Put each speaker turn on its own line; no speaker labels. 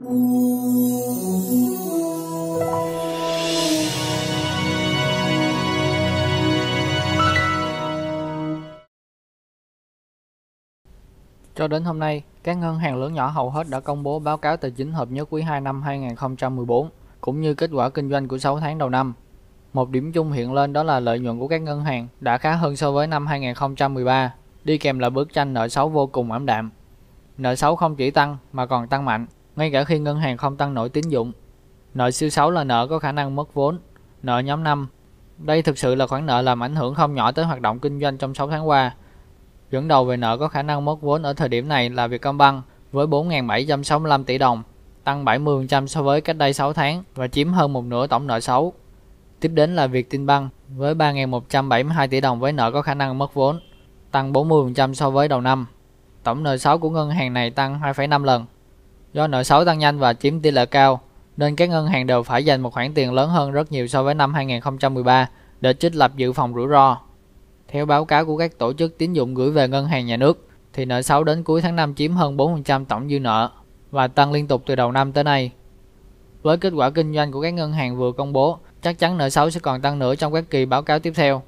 Cho đến hôm nay, các ngân hàng lớn nhỏ hầu hết đã công bố báo cáo tài chính hợp nhất quý 2 năm 2014 cũng như kết quả kinh doanh của 6 tháng đầu năm. Một điểm chung hiện lên đó là lợi nhuận của các ngân hàng đã khá hơn so với năm 2013, đi kèm là bức tranh nợ xấu vô cùng ảm đạm. Nợ xấu không chỉ tăng mà còn tăng mạnh, ngay cả khi ngân hàng không tăng nổi tín dụng. Nợ siêu xấu là nợ có khả năng mất vốn, nợ nhóm 5. Đây thực sự là khoản nợ làm ảnh hưởng không nhỏ tới hoạt động kinh doanh trong 6 tháng qua. Dẫn đầu về nợ có khả năng mất vốn ở thời điểm này là Vietcombank với 4.765 tỷ đồng, tăng 70% so với cách đây 6 tháng và chiếm hơn một nửa tổng nợ xấu. Tiếp đến là Vietinbank với 3.172 tỷ đồng với nợ có khả năng mất vốn, tăng 40% so với đầu năm. Tổng nợ xấu của ngân hàng này tăng 2,5 lần. Do nợ xấu tăng nhanh và chiếm tỷ lệ cao, nên các ngân hàng đều phải dành một khoản tiền lớn hơn rất nhiều so với năm 2013 để trích lập dự phòng rủi ro. Theo báo cáo của các tổ chức tín dụng gửi về ngân hàng nhà nước, thì nợ xấu đến cuối tháng 5 chiếm hơn 4% tổng dư nợ và tăng liên tục từ đầu năm tới nay. Với kết quả kinh doanh của các ngân hàng vừa công bố, chắc chắn nợ xấu sẽ còn tăng nữa trong các kỳ báo cáo tiếp theo.